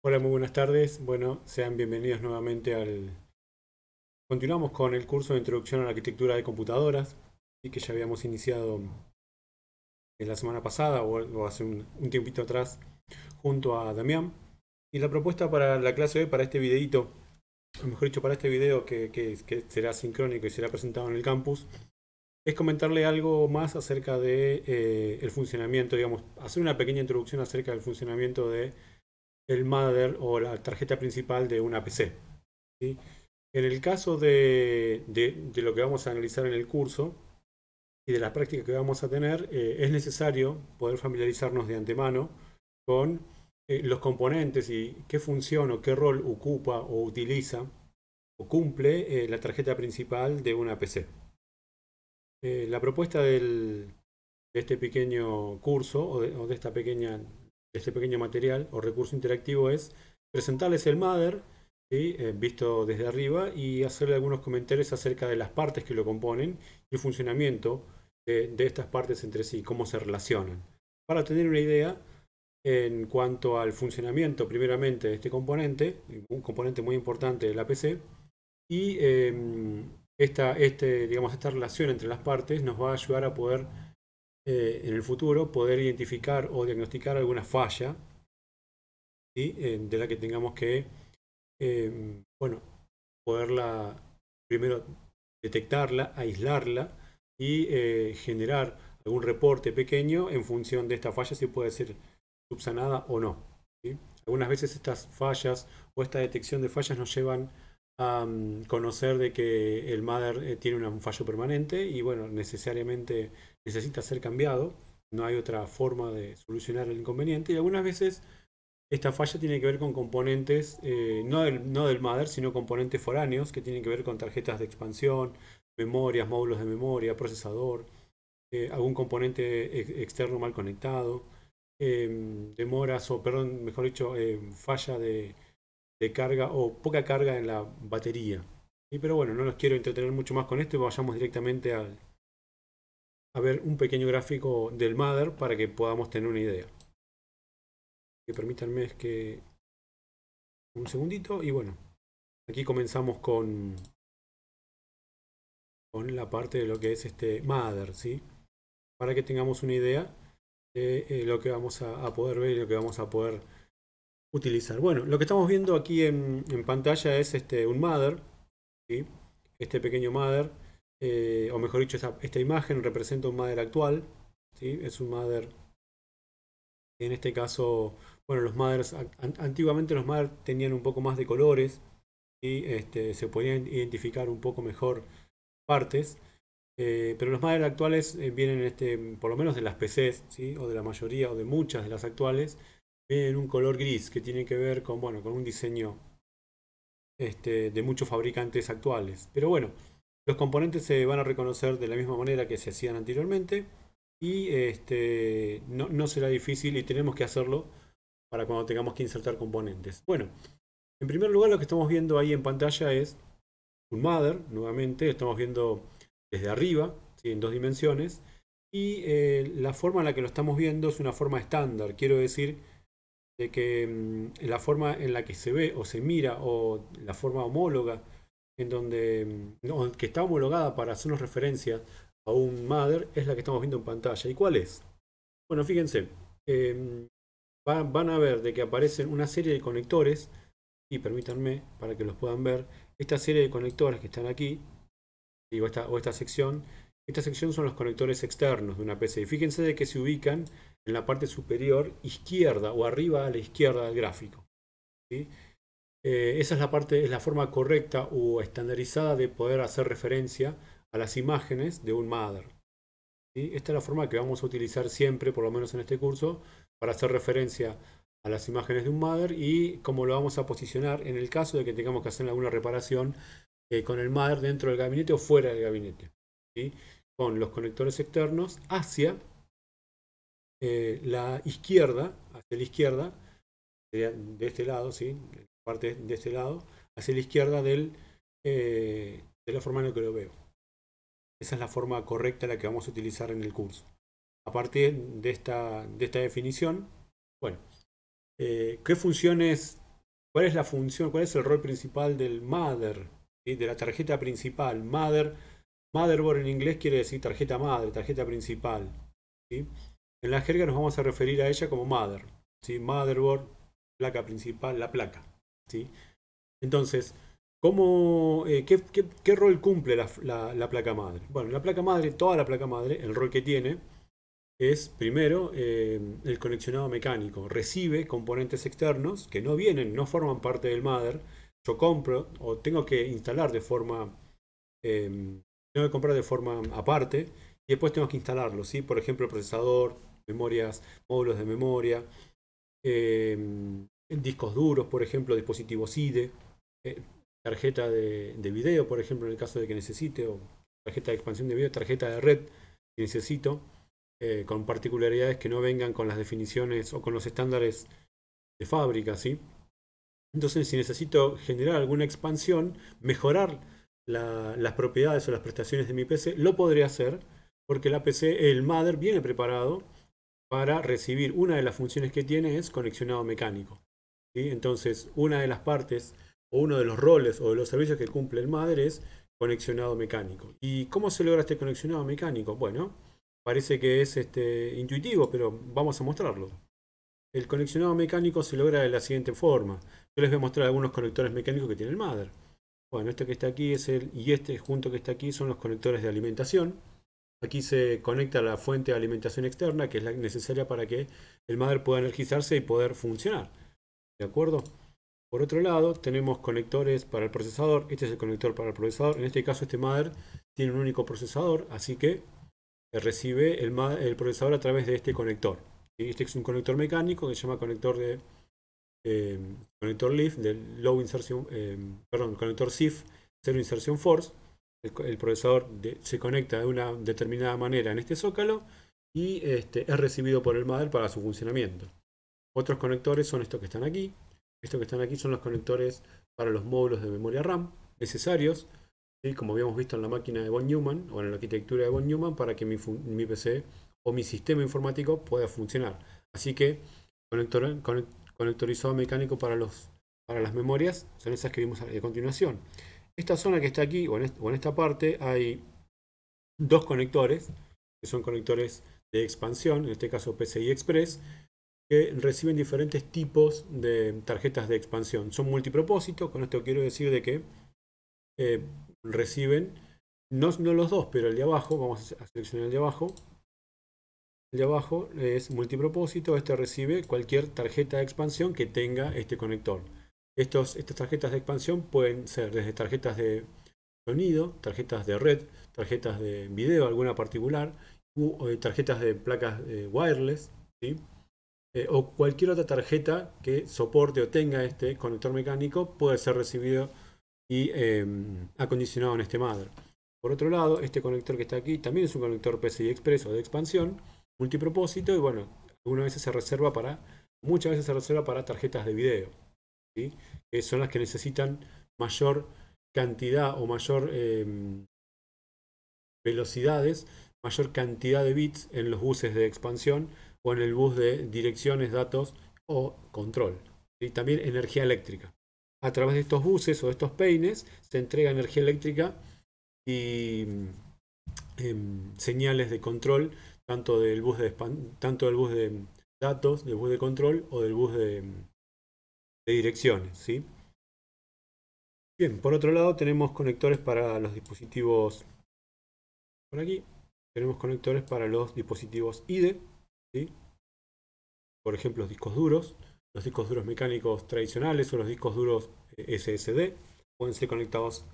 Hola, muy buenas tardes. Bueno, sean bienvenidos nuevamente al... Continuamos con el curso de Introducción a la Arquitectura de Computadoras, y que ya habíamos iniciado la semana pasada o, hace un, tiempito atrás junto a Damián. Y la propuesta para la clase de para este videito, o mejor dicho, para este video que, será sincrónico y será presentado en el campus, es comentarle algo más acerca de eh, funcionamiento, digamos, hacer una pequeña introducción acerca del funcionamiento de el mother o la tarjeta principal de una PC. En el caso de, lo que vamos a analizar en el curso y de las prácticas que vamos a tener, eh, es necesario poder familiarizarnos de antemano con eh, los componentes y qué función o qué rol ocupa o utiliza o cumple eh, la tarjeta principal de una PC. la propuesta del, de este pequeño curso o de esta pequeña este pequeño material o recurso interactivo es presentarles el Mother, y eh, visto desde arriba, y hacerle algunos comentarios acerca de las partes que lo componen y el funcionamiento de, estas partes entre sí, cómo se relacionan. Para tener una idea en cuanto al funcionamiento primeramente de este componente, un componente muy importante de la PC, y em, esta, este, digamos, esta relación entre las partes nos va a ayudar a poder eh, en el futuro poder identificar o diagnosticar alguna falla eh, de la que tengamos que, eh, bueno, poderla primero detectarla, aislarla y generar algún reporte pequeño en función de esta falla, si puede ser subsanada o no. Algunas veces estas fallas o esta detección de fallas nos llevan a conocer de que el Mother eh, tiene un fallo permanente y bueno, necesariamente necesita ser cambiado. No hay otra forma de solucionar el inconveniente y algunas veces esta falla tiene que ver con componentes, eh, no, del, no del Mother, sino componentes foráneos que tienen que ver con tarjetas de expansión, memorias, módulos de memoria, procesador, eh, algún componente externo mal conectado, em, demoras o, perdón, mejor dicho, em, falla de de carga o poca carga en la batería. Y, pero bueno, no los quiero entretener mucho más con esto y vayamos directamente a, a ver un pequeño gráfico del Mother para que podamos tener una idea. Que permítanme es que un segundito y bueno, aquí comenzamos con con la parte de lo que es este Mother, ¿sí? Para que tengamos una idea de eh, lo que vamos a, a poder ver y lo que vamos a poder utilizar. Bueno, lo que estamos viendo aquí en, pantalla es este, un mother, este pequeño mother, eh, o mejor dicho, esta, imagen representa un mother actual, es un mother, en este caso, bueno, los mothers, antiguamente los mothers tenían un poco más de colores, y este, se podían identificar un poco mejor partes, eh, pero los mothers actuales eh, vienen, este, por lo menos de las PCs, o de la mayoría, o de muchas de las actuales, en un color gris que tiene que ver con, bueno, con un diseño este, de muchos fabricantes actuales. Pero bueno, los componentes se van a reconocer de la misma manera que se hacían anteriormente y este, no, no será difícil y tenemos que hacerlo para cuando tengamos que insertar componentes. Bueno, en primer lugar lo que estamos viendo ahí en pantalla es un mother, nuevamente, lo estamos viendo desde arriba, en dos dimensiones, y eh, la forma en la que lo estamos viendo es una forma estándar, quiero decir de que mm, la forma en la que se ve o se mira o la forma homóloga en donde mm, que está homologada para hacernos referencia a un mother es la que estamos viendo en pantalla. ¿Y cuál es? Bueno, fíjense, em, van, a ver de que aparecen una serie de conectores y permítanme para que los puedan ver esta serie de conectores que están aquí o esta, o esta sección esta sección son los conectores externos de una PC y fíjense de que se ubican en la parte superior izquierda o arriba a la izquierda del gráfico. Eh, esa es la, parte, es la forma correcta o estandarizada de poder hacer referencia a las imágenes de un mother. Esta es la forma que vamos a utilizar siempre, por lo menos en este curso, para hacer referencia a las imágenes de un mother y cómo lo vamos a posicionar en el caso de que tengamos que hacer alguna reparación eh, con el mother dentro del gabinete o fuera del gabinete. Con los conectores externos hacia eh, la izquierda, hacia la izquierda, de, este lado, ¿sí? parte de este lado, hacia la izquierda del, eh, de la forma en la que lo veo. Esa es la forma correcta la que vamos a utilizar en el curso. A partir de esta, de esta definición, bueno, eh, ¿qué funciones, cuál es la función, cuál es el rol principal del mother, de la tarjeta principal? Mother, motherboard en inglés quiere decir tarjeta madre, tarjeta principal. En la jerga nos vamos a referir a ella como mother, ¿sí? motherboard, placa principal, la placa. ¿sí? Entonces, ¿cómo, eh, qué, rol cumple la, placa madre? Bueno, la placa madre, toda la placa madre, el rol que tiene es primero eh, el conexionado mecánico. Recibe componentes externos que no vienen, no forman parte del mother. Yo compro o tengo que instalar de forma... Eh, tengo que comprar de forma aparte y después tengo que instalarlo, ¿sí? Por ejemplo, el procesador, memorias, módulos de memoria, em, discos duros, por ejemplo, dispositivos IDE, eh, tarjeta de, video, por ejemplo, en el caso de que necesite, o tarjeta de expansión de video, tarjeta de red que necesito, eh, con particularidades que no vengan con las definiciones o con los estándares de fábrica, ¿sí? Entonces, si necesito generar alguna expansión, mejorar las propiedades o las prestaciones de mi PC, lo podré hacer porque la PC, el mother, viene preparado para recibir una de las funciones que tiene es conexionado mecánico. Entonces, una de las partes o uno de los roles o de los servicios que cumple el madre es conexionado mecánico. ¿Y cómo se logra este conexionado mecánico? Bueno, parece que es este, intuitivo, pero vamos a mostrarlo. El conexionado mecánico se logra de la siguiente forma. Yo les voy a mostrar algunos conectores mecánicos que tiene el madre. Bueno, este que está aquí es el, y este junto que está aquí son los conectores de alimentación. Aquí se conecta la fuente de alimentación externa, que es la necesaria para que el madre pueda energizarse y poder funcionar. ¿De acuerdo? Por otro lado, tenemos conectores para el procesador. Este es el conector para el procesador. En este caso, este madre tiene un único procesador, así que recibe el, el procesador a través de este conector. Este es un conector mecánico que se llama conector de em, conector Low Insertion, em, conector SIF, Zero Insertion Force el, procesador se conecta de una determinada manera en este zócalo y este, es recibido por el MADER para su funcionamiento. Otros conectores son estos que están aquí. Estos que están aquí son los conectores para los módulos de memoria RAM necesarios, como habíamos visto en la máquina de Von Neumann o en la arquitectura de Von Neumann, para que mi, PC o mi sistema informático pueda funcionar. Así que conectorizado mecánico para, los, para las memorias son esas que vimos a continuación esta zona que está aquí, o en, esta parte, hay dos conectores, que son conectores de expansión, en este caso PCI Express, que reciben diferentes tipos de tarjetas de expansión. Son multipropósitos, con esto quiero decir de que eh, reciben, no, no, los dos, pero el de abajo, vamos a seleccionar el de abajo, el de abajo es multipropósito, este recibe cualquier tarjeta de expansión que tenga este conector estas tarjetas de expansión pueden ser desde tarjetas de sonido, tarjetas de red, tarjetas de video, alguna particular, o tarjetas de placas eh, wireless, eh, o cualquier otra tarjeta que soporte o tenga este conector mecánico puede ser recibido y em, acondicionado en este madre. Por otro lado, este conector que está aquí también es un conector PCI Express o de expansión, multipropósito, y bueno, algunas veces se reserva para, muchas veces se reserva para tarjetas de video que eh, son las que necesitan mayor cantidad o mayor em, velocidades, mayor cantidad de bits en los buses de expansión o en el bus de direcciones, datos o control. Y También energía eléctrica. A través de estos buses o de estos peines se entrega energía eléctrica y em, señales de control tanto del bus de tanto del bus de datos, del bus de control o del bus de direcciones. ¿sí? Bien, por otro lado tenemos conectores para los dispositivos por aquí. Tenemos conectores para los dispositivos IDE, ¿sí? por ejemplo los discos duros, los discos duros mecánicos tradicionales o los discos duros eh, SSD. Pueden ser conectados,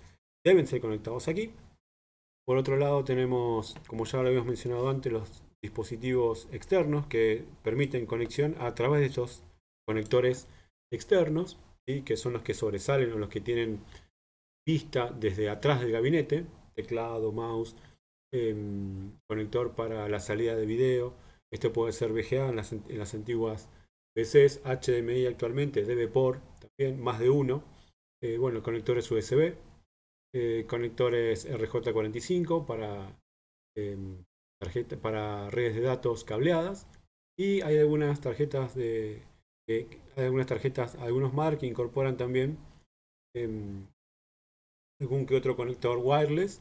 deben ser conectados aquí. Por otro lado tenemos, como ya lo habíamos mencionado antes, los dispositivos externos que permiten conexión a través de estos conectores externos, y que son los que sobresalen o los que tienen vista desde atrás del gabinete, teclado, mouse, em, conector para la salida de video. esto puede ser VGA en las, antiguas PCs, HDMI actualmente, DB también, más de uno. Eh, bueno, conectores USB, eh, conectores RJ45 para, em, tarjeta, para redes de datos cableadas. Y hay algunas tarjetas de hay algunas tarjetas, algunos MAR que incorporan también em, algún que otro conector wireless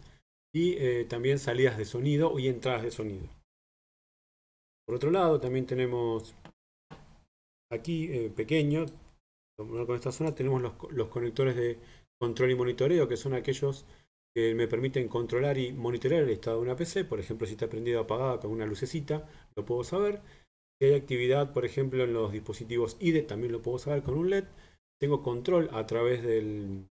y eh, también salidas de sonido y entradas de sonido. Por otro lado, también tenemos aquí eh, pequeño, con esta zona, tenemos los, los conectores de control y monitoreo, que son aquellos que me permiten controlar y monitorear el estado de una PC. Por ejemplo, si está prendida o apagada con una lucecita, lo puedo saber. Si hay actividad, por ejemplo, en los dispositivos IDE, también lo puedo saber con un LED. Tengo control a través del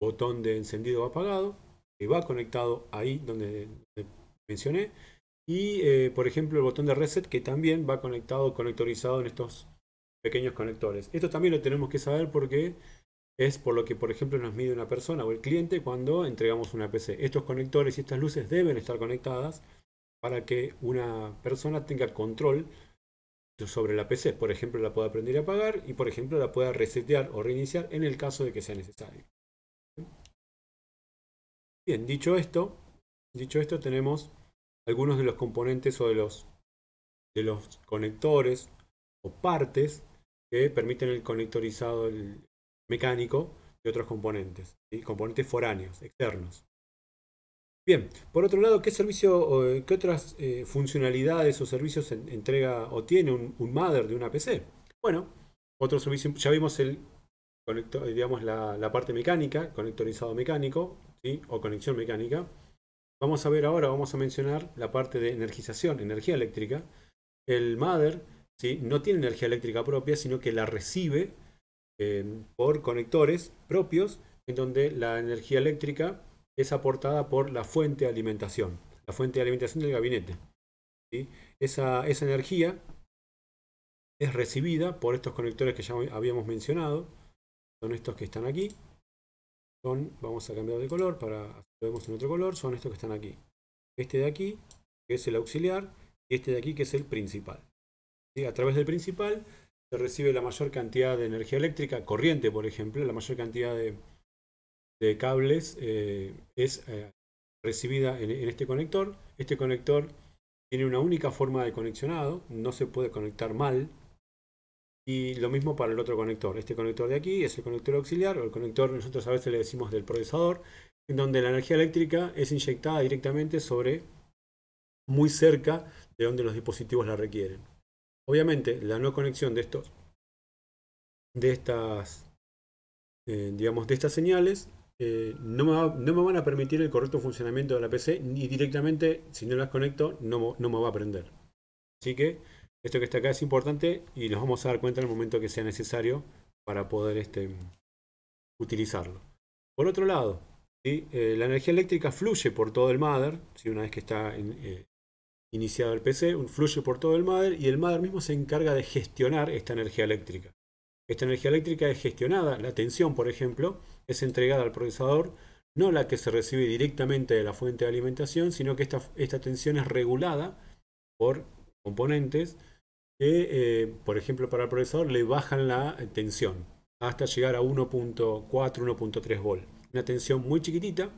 botón de encendido o apagado, que va conectado ahí donde mencioné. Y, eh, por ejemplo, el botón de reset, que también va conectado, conectorizado en estos pequeños conectores. Esto también lo tenemos que saber porque es por lo que, por ejemplo, nos mide una persona o el cliente cuando entregamos una PC. Estos conectores y estas luces deben estar conectadas para que una persona tenga control sobre la PC. Por ejemplo, la pueda aprender a apagar y, por ejemplo, la pueda resetear o reiniciar en el caso de que sea necesario. Bien, dicho esto, dicho esto tenemos algunos de los componentes o de los, de los conectores o partes que permiten el conectorizado mecánico de otros componentes, y componentes foráneos, externos. Bien, por otro lado, ¿qué servicio, eh, qué otras eh, funcionalidades o servicios entrega o tiene un, un, mother de una PC? Bueno, otro servicio, ya vimos el digamos la, parte mecánica, conectorizado mecánico, o conexión mecánica. Vamos a ver ahora, vamos a mencionar la parte de energización, energía eléctrica. El mother ¿sí? no tiene energía eléctrica propia, sino que la recibe eh, por conectores propios, en donde la energía eléctrica es aportada por la fuente de alimentación, la fuente de alimentación del gabinete. Esa, esa energía es recibida por estos conectores que ya habíamos mencionado. Son estos que están aquí. Son, vamos a cambiar de color para lo vemos en otro color. Son estos que están aquí. Este de aquí, que es el auxiliar, y este de aquí, que es el principal. A través del principal se recibe la mayor cantidad de energía eléctrica, corriente, por ejemplo, la mayor cantidad de, de cables eh, es eh, recibida en, este conector. Este conector tiene una única forma de conexionado, no se puede conectar mal. Y lo mismo para el otro conector. Este conector de aquí es el conector auxiliar o el conector, nosotros a veces le decimos del procesador, en donde la energía eléctrica es inyectada directamente sobre, muy cerca de donde los dispositivos la requieren. Obviamente, la no conexión de estos, de estas, eh, digamos, de estas señales eh, no, me van a permitir el correcto funcionamiento de la PC, ni directamente, si no las conecto, no, me va a prender Así que esto que está acá es importante y nos vamos a dar cuenta en el momento que sea necesario para poder este, utilizarlo. Por otro lado, eh, la energía eléctrica fluye por todo el Mother si una vez que está eh, iniciado el PC, fluye por todo el Mother y el Mother mismo se encarga de gestionar esta energía eléctrica. Esta energía eléctrica es gestionada, la tensión por ejemplo, es entregada al procesador, no la que se recibe directamente de la fuente de alimentación, sino que esta, tensión es regulada por componentes que, eh, por ejemplo, para el procesador le bajan la tensión hasta llegar a 1.4, 1.3 volt. Una tensión muy chiquitita,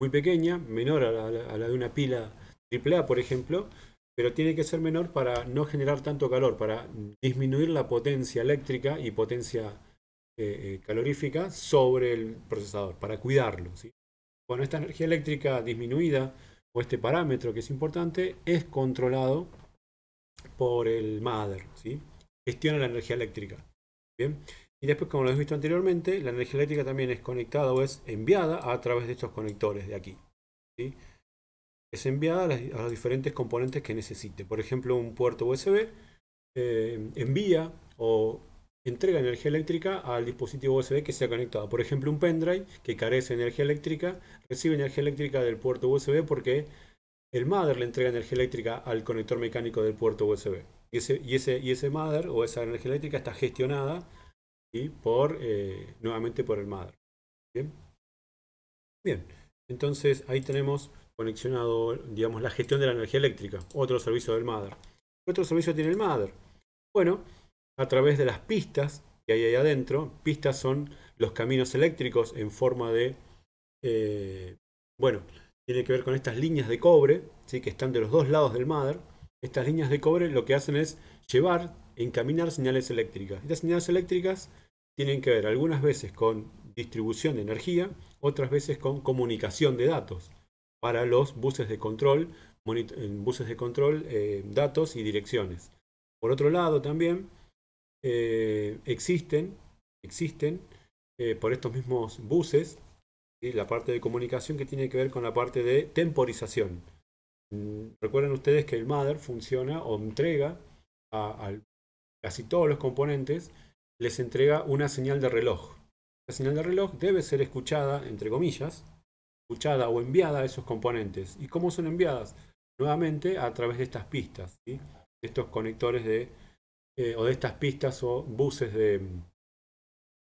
muy pequeña, menor a la, a la de una pila AAA, por ejemplo, pero tiene que ser menor para no generar tanto calor, para disminuir la potencia eléctrica y potencia eh, eh, calorífica sobre el procesador para cuidarlo. ¿sí? Bueno, esta energía eléctrica disminuida o este parámetro que es importante es controlado por el mother ¿sí? Gestiona la energía eléctrica. Bien. Y después, como lo hemos visto anteriormente, la energía eléctrica también es conectada o es enviada a través de estos conectores de aquí. Es enviada a, los diferentes componentes que necesite. Por ejemplo, un puerto USB eh, envía o entrega energía eléctrica al dispositivo USB que sea conectado. Por ejemplo, un pendrive que carece de energía eléctrica recibe energía eléctrica del puerto USB porque el mother le entrega energía eléctrica al conector mecánico del puerto USB. Y ese, y ese, y ese mother o esa energía eléctrica está gestionada y por, eh, nuevamente por el mother. ¿Bien? Bien, entonces ahí tenemos conexionado, digamos, la gestión de la energía eléctrica, otro servicio del mother. ¿Qué otro servicio tiene el mother? Bueno, a través de las pistas que hay ahí adentro. Pistas son los caminos eléctricos en forma de, eh, bueno, tiene que ver con estas líneas de cobre, ¿sí? que están de los dos lados del MADER. Estas líneas de cobre lo que hacen es llevar, encaminar señales eléctricas. Estas señales eléctricas tienen que ver algunas veces con distribución de energía, otras veces con comunicación de datos para los buses de control, buses de control, eh, datos y direcciones. Por otro lado también eh, existen, existen eh, por estos mismos buses, y la parte de comunicación que tiene que ver con la parte de temporización. Mm, recuerden ustedes que el MADER funciona o entrega a, casi todos los componentes, les entrega una señal de reloj. La señal de reloj debe ser escuchada, entre comillas, escuchada o enviada a esos componentes. ¿Y cómo son enviadas? Nuevamente a través de estas pistas, ¿sí? estos conectores de eh, o de estas pistas o buses de,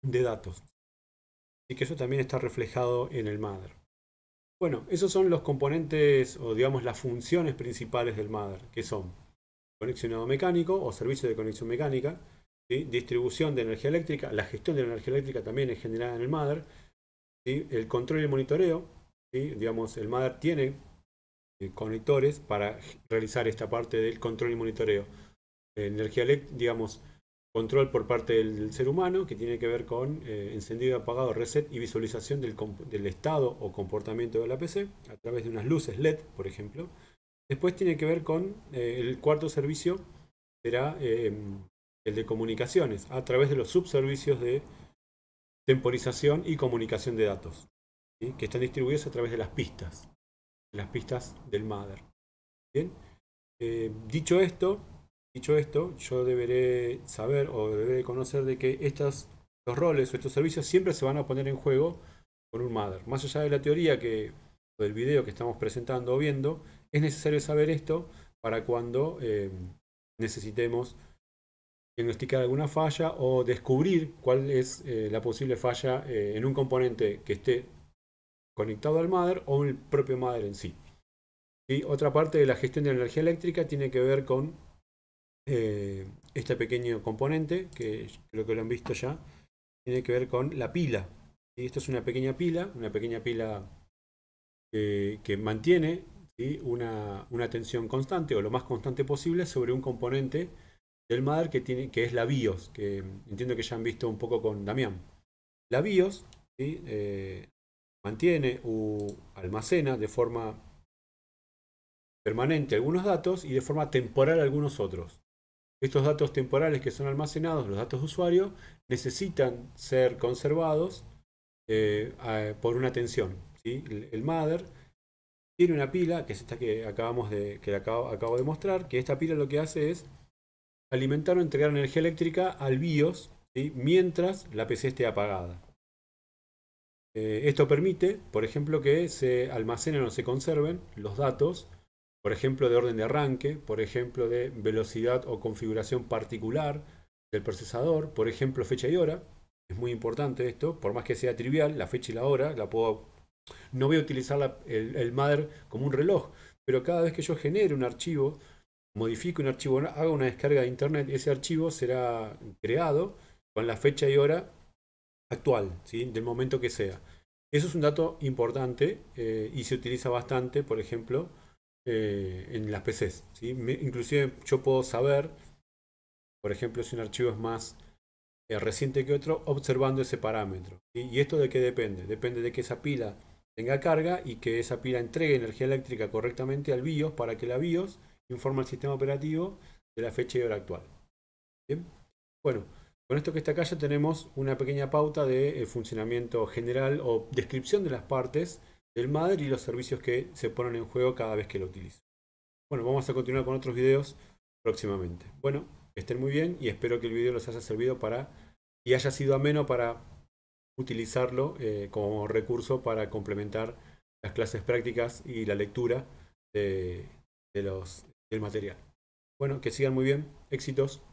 datos. Así que eso también está reflejado en el MADR. Bueno, esos son los componentes o digamos las funciones principales del MADR, que son conexionado mecánico o servicio de conexión mecánica, distribución de energía eléctrica, la gestión de la energía eléctrica también es generada en el MADR, el control y monitoreo, digamos el MADR tiene eh, conectores para realizar esta parte del control y monitoreo. Eh, energía LED, digamos, control por parte del, ser humano que tiene que ver con eh, encendido, apagado, reset y visualización del, estado o comportamiento de la PC a través de unas luces LED, por ejemplo. Después tiene que ver con eh, el cuarto servicio, será el de comunicaciones, a través de los subservicios de temporización y comunicación de datos, que están distribuidos a través de las pistas, las pistas del MADER. Bien. dicho esto, Dicho esto, yo deberé saber o deberé conocer de que estos roles o estos servicios siempre se van a poner en juego con un mother. Más allá de la teoría que, o del video que estamos presentando o viendo, es necesario saber esto para cuando eh, necesitemos diagnosticar alguna falla o descubrir cuál es eh, la posible falla eh, en un componente que esté conectado al mother o el propio mother en sí. Y otra parte de la gestión de la energía eléctrica tiene que ver con eh, este pequeño componente, que creo que lo han visto ya, tiene que ver con la pila. y Esto es una pequeña pila, una pequeña pila que mantiene una, una, tensión constante o lo más constante posible sobre un componente del mar que, tiene, que es la BIOS, que entiendo que ya han visto un poco con Damián. La BIOS eh, mantiene o almacena de forma permanente algunos datos y de forma temporal algunos otros. Estos datos temporales que son almacenados, los datos de usuario, necesitan ser conservados eh, por una tensión. El, MADER mother tiene una pila, que es esta que, acabamos de, que acabo, de mostrar, que esta pila lo que hace es alimentar o entregar energía eléctrica al BIOS mientras la PC esté apagada. Eh, esto permite, por ejemplo, que se almacenen o se conserven los datos por ejemplo, de orden de arranque, por ejemplo, de velocidad o configuración particular del procesador, por ejemplo, fecha y hora. Es muy importante esto, por más que sea trivial, la fecha y la hora, la puedo... No voy a utilizar el, MADER como un reloj, pero cada vez que yo genere un archivo, modifico un archivo, haga una descarga de internet, ese archivo será creado con la fecha y hora actual, ¿sí? del momento que sea. Eso es un dato importante eh, y se utiliza bastante, por ejemplo, eh, en las PCs. inclusive yo puedo saber, por ejemplo, si un archivo es más eh, reciente que otro, observando ese parámetro. ¿Y esto de qué depende? Depende de que esa pila tenga carga y que esa pila entregue energía eléctrica correctamente al BIOS para que la BIOS informe al sistema operativo de la fecha y hora actual. Bueno, con esto que está acá ya tenemos una pequeña pauta de eh, funcionamiento general o descripción de las partes del madre y los servicios que se ponen en juego cada vez que lo utilizo. Bueno, vamos a continuar con otros videos próximamente. Bueno, que estén muy bien y espero que el video les haya servido para y haya sido ameno para utilizarlo eh, como recurso para complementar las clases prácticas y la lectura del material. Bueno, que sigan muy bien, éxitos.